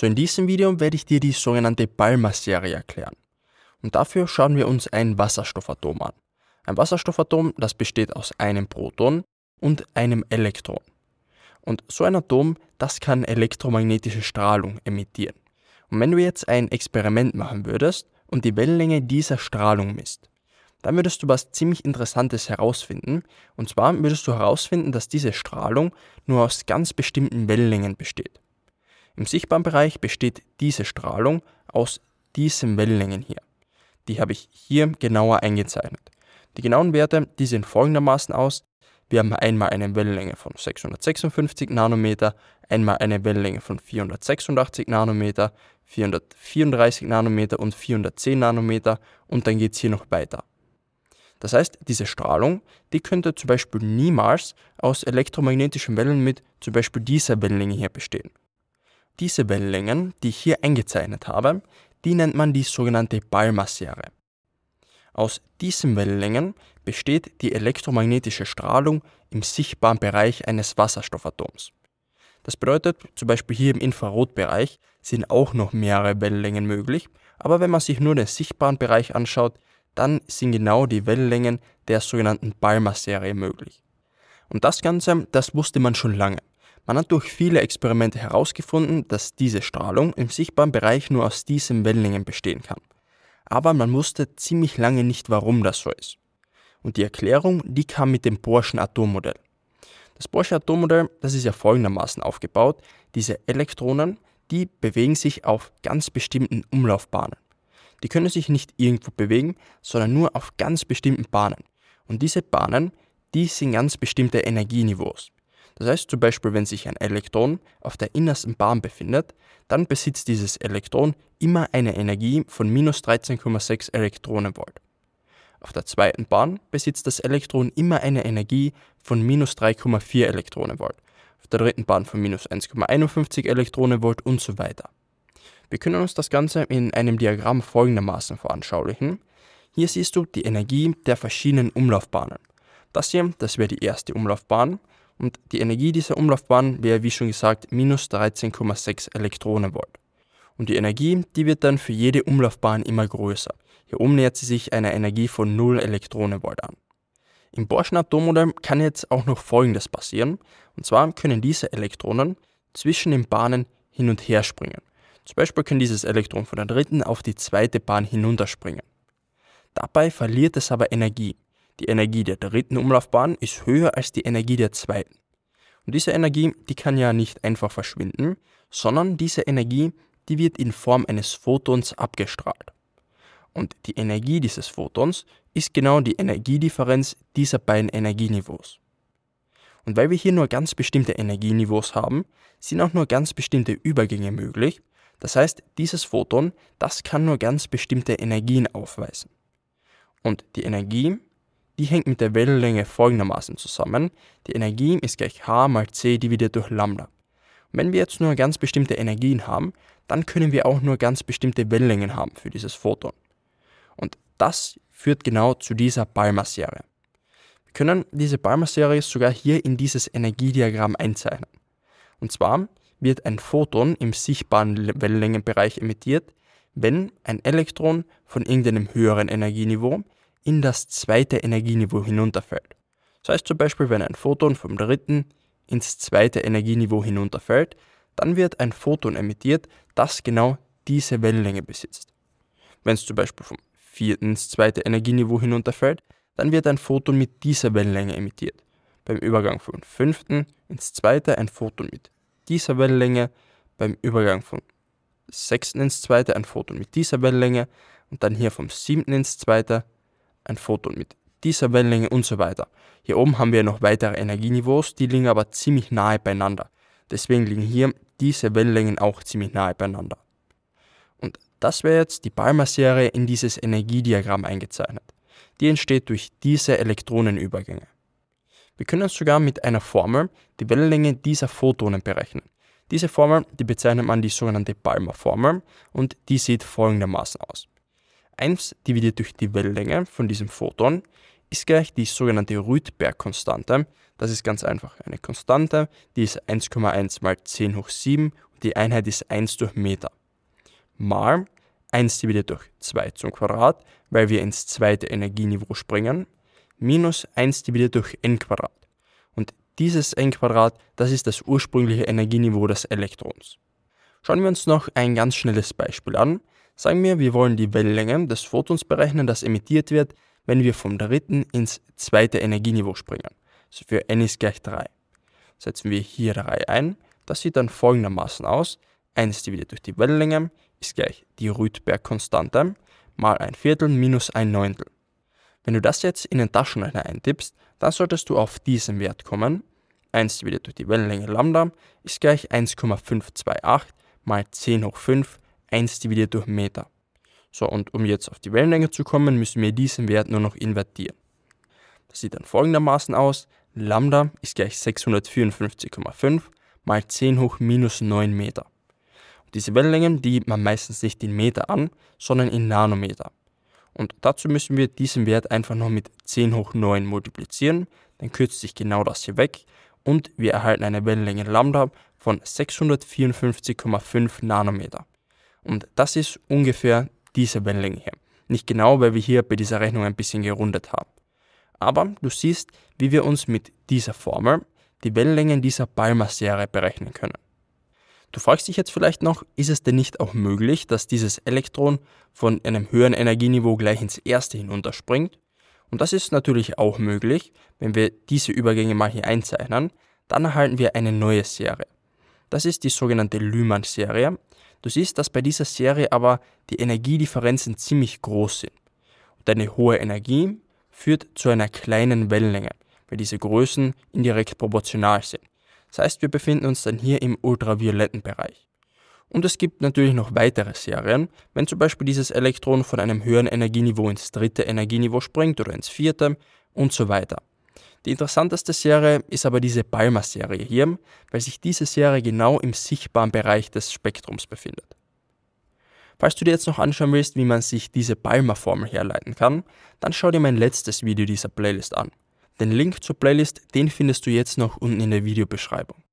So in diesem Video werde ich dir die sogenannte Balmer-Serie erklären. Und dafür schauen wir uns ein Wasserstoffatom an. Ein Wasserstoffatom, das besteht aus einem Proton und einem Elektron. Und so ein Atom, das kann elektromagnetische Strahlung emittieren. Und wenn du jetzt ein Experiment machen würdest und die Wellenlänge dieser Strahlung misst, dann würdest du was ziemlich Interessantes herausfinden. Und zwar würdest du herausfinden, dass diese Strahlung nur aus ganz bestimmten Wellenlängen besteht. Im sichtbaren Bereich besteht diese Strahlung aus diesen Wellenlängen hier. Die habe ich hier genauer eingezeichnet. Die genauen Werte, die sehen folgendermaßen aus. Wir haben einmal eine Wellenlänge von 656 Nanometer, einmal eine Wellenlänge von 486 Nanometer, 434 Nanometer und 410 Nanometer und dann geht es hier noch weiter. Das heißt, diese Strahlung, die könnte zum Beispiel niemals aus elektromagnetischen Wellen mit zum Beispiel dieser Wellenlänge hier bestehen. Diese Wellenlängen, die ich hier eingezeichnet habe, die nennt man die sogenannte Balmas-Serie. Aus diesen Wellenlängen besteht die elektromagnetische Strahlung im sichtbaren Bereich eines Wasserstoffatoms. Das bedeutet, zum Beispiel hier im Infrarotbereich sind auch noch mehrere Wellenlängen möglich, aber wenn man sich nur den sichtbaren Bereich anschaut, dann sind genau die Wellenlängen der sogenannten Balmer-Serie möglich. Und das Ganze, das wusste man schon lange. Man hat durch viele Experimente herausgefunden, dass diese Strahlung im sichtbaren Bereich nur aus diesen Wellenlängen bestehen kann. Aber man wusste ziemlich lange nicht, warum das so ist. Und die Erklärung, die kam mit dem Borschen Atommodell. Das Bohrschen Atommodell, das ist ja folgendermaßen aufgebaut. Diese Elektronen, die bewegen sich auf ganz bestimmten Umlaufbahnen. Die können sich nicht irgendwo bewegen, sondern nur auf ganz bestimmten Bahnen. Und diese Bahnen, die sind ganz bestimmte Energieniveaus. Das heißt zum Beispiel, wenn sich ein Elektron auf der innersten Bahn befindet, dann besitzt dieses Elektron immer eine Energie von minus 13,6 Elektronenvolt. Auf der zweiten Bahn besitzt das Elektron immer eine Energie von minus 3,4 Elektronenvolt, auf der dritten Bahn von minus 1,51 Elektronenvolt und so weiter. Wir können uns das Ganze in einem Diagramm folgendermaßen veranschaulichen. Hier siehst du die Energie der verschiedenen Umlaufbahnen. Das hier, das wäre die erste Umlaufbahn, und die Energie dieser Umlaufbahn wäre, wie schon gesagt, minus 13,6 Elektronenvolt. Und die Energie, die wird dann für jede Umlaufbahn immer größer. Hier oben nähert sie sich einer Energie von 0 Elektronenvolt an. Im Borschen Atommodell kann jetzt auch noch Folgendes passieren. Und zwar können diese Elektronen zwischen den Bahnen hin und her springen. Zum Beispiel können dieses Elektron von der dritten auf die zweite Bahn hinunterspringen. Dabei verliert es aber Energie. Die Energie der dritten Umlaufbahn ist höher als die Energie der zweiten. Und diese Energie, die kann ja nicht einfach verschwinden, sondern diese Energie, die wird in Form eines Photons abgestrahlt. Und die Energie dieses Photons ist genau die Energiedifferenz dieser beiden Energieniveaus. Und weil wir hier nur ganz bestimmte Energieniveaus haben, sind auch nur ganz bestimmte Übergänge möglich. Das heißt, dieses Photon, das kann nur ganz bestimmte Energien aufweisen. Und die Energie, die hängt mit der Wellenlänge folgendermaßen zusammen. Die Energie ist gleich h mal c dividiert durch Lambda. Und wenn wir jetzt nur ganz bestimmte Energien haben, dann können wir auch nur ganz bestimmte Wellenlängen haben für dieses Photon. Und das führt genau zu dieser Balmer-Serie. Wir können diese Balmer-Serie sogar hier in dieses Energiediagramm einzeichnen. Und zwar wird ein Photon im sichtbaren Wellenlängenbereich emittiert, wenn ein Elektron von irgendeinem höheren Energieniveau in das zweite Energieniveau hinunterfällt. Das heißt zum Beispiel, wenn ein Photon vom dritten ins zweite Energieniveau hinunterfällt, dann wird ein Photon emittiert, das genau diese Wellenlänge besitzt. Wenn es zum Beispiel vom vierten ins zweite Energieniveau hinunterfällt, dann wird ein Photon mit dieser Wellenlänge emittiert. Beim Übergang vom fünften ins zweite ein Photon mit dieser Wellenlänge, beim Übergang vom sechsten ins zweite ein Photon mit dieser Wellenlänge und dann hier vom siebten ins zweite ein Photon mit dieser Wellenlänge und so weiter. Hier oben haben wir noch weitere Energieniveaus, die liegen aber ziemlich nahe beieinander. Deswegen liegen hier diese Wellenlängen auch ziemlich nahe beieinander. Und das wäre jetzt die palmer serie in dieses Energiediagramm eingezeichnet. Die entsteht durch diese Elektronenübergänge. Wir können sogar mit einer Formel die Wellenlänge dieser Photonen berechnen. Diese Formel, die bezeichnet man die sogenannte palmer formel und die sieht folgendermaßen aus. 1 dividiert durch die Wellenlänge von diesem Photon ist gleich die sogenannte Rydberg-Konstante. Das ist ganz einfach eine Konstante, die ist 1,1 mal 10 hoch 7 und die Einheit ist 1 durch Meter. Mal 1 dividiert durch 2 zum Quadrat, weil wir ins zweite Energieniveau springen, minus 1 dividiert durch n Quadrat. Und dieses n Quadrat, das ist das ursprüngliche Energieniveau des Elektrons. Schauen wir uns noch ein ganz schnelles Beispiel an. Sagen wir, wir wollen die Wellenlänge des Photons berechnen, das emittiert wird, wenn wir vom dritten ins zweite Energieniveau springen. Also für n ist gleich 3. Setzen wir hier 3 ein. Das sieht dann folgendermaßen aus. 1 dividiert durch die Wellenlänge ist gleich die Rydberg-Konstante mal ein Viertel minus ein Neuntel. Wenn du das jetzt in den Taschenrechner eintippst, dann solltest du auf diesen Wert kommen. 1 dividiert durch die Wellenlänge Lambda ist gleich 1,528 mal 10 hoch 5 1 dividiert durch Meter. So, und um jetzt auf die Wellenlänge zu kommen, müssen wir diesen Wert nur noch invertieren. Das sieht dann folgendermaßen aus. Lambda ist gleich 654,5 mal 10 hoch minus 9 Meter. Und diese Wellenlängen, die man meistens nicht in Meter an, sondern in Nanometer. Und dazu müssen wir diesen Wert einfach noch mit 10 hoch 9 multiplizieren, dann kürzt sich genau das hier weg und wir erhalten eine Wellenlänge Lambda von 654,5 Nanometer. Und das ist ungefähr diese Wellenlänge hier. Nicht genau, weil wir hier bei dieser Rechnung ein bisschen gerundet haben. Aber du siehst, wie wir uns mit dieser Formel die Wellenlängen dieser Balmer-Serie berechnen können. Du fragst dich jetzt vielleicht noch, ist es denn nicht auch möglich, dass dieses Elektron von einem höheren Energieniveau gleich ins erste hinunterspringt? Und das ist natürlich auch möglich, wenn wir diese Übergänge mal hier einzeichnen, dann erhalten wir eine neue Serie. Das ist die sogenannte Lyman-Serie, Du siehst, dass bei dieser Serie aber die Energiedifferenzen ziemlich groß sind. Und eine hohe Energie führt zu einer kleinen Wellenlänge, weil diese Größen indirekt proportional sind. Das heißt, wir befinden uns dann hier im ultravioletten Bereich. Und es gibt natürlich noch weitere Serien, wenn zum Beispiel dieses Elektron von einem höheren Energieniveau ins dritte Energieniveau springt oder ins vierte und so weiter. Die interessanteste Serie ist aber diese Palmer-Serie hier, weil sich diese Serie genau im sichtbaren Bereich des Spektrums befindet. Falls du dir jetzt noch anschauen willst, wie man sich diese Palmer-Formel herleiten kann, dann schau dir mein letztes Video dieser Playlist an. Den Link zur Playlist, den findest du jetzt noch unten in der Videobeschreibung.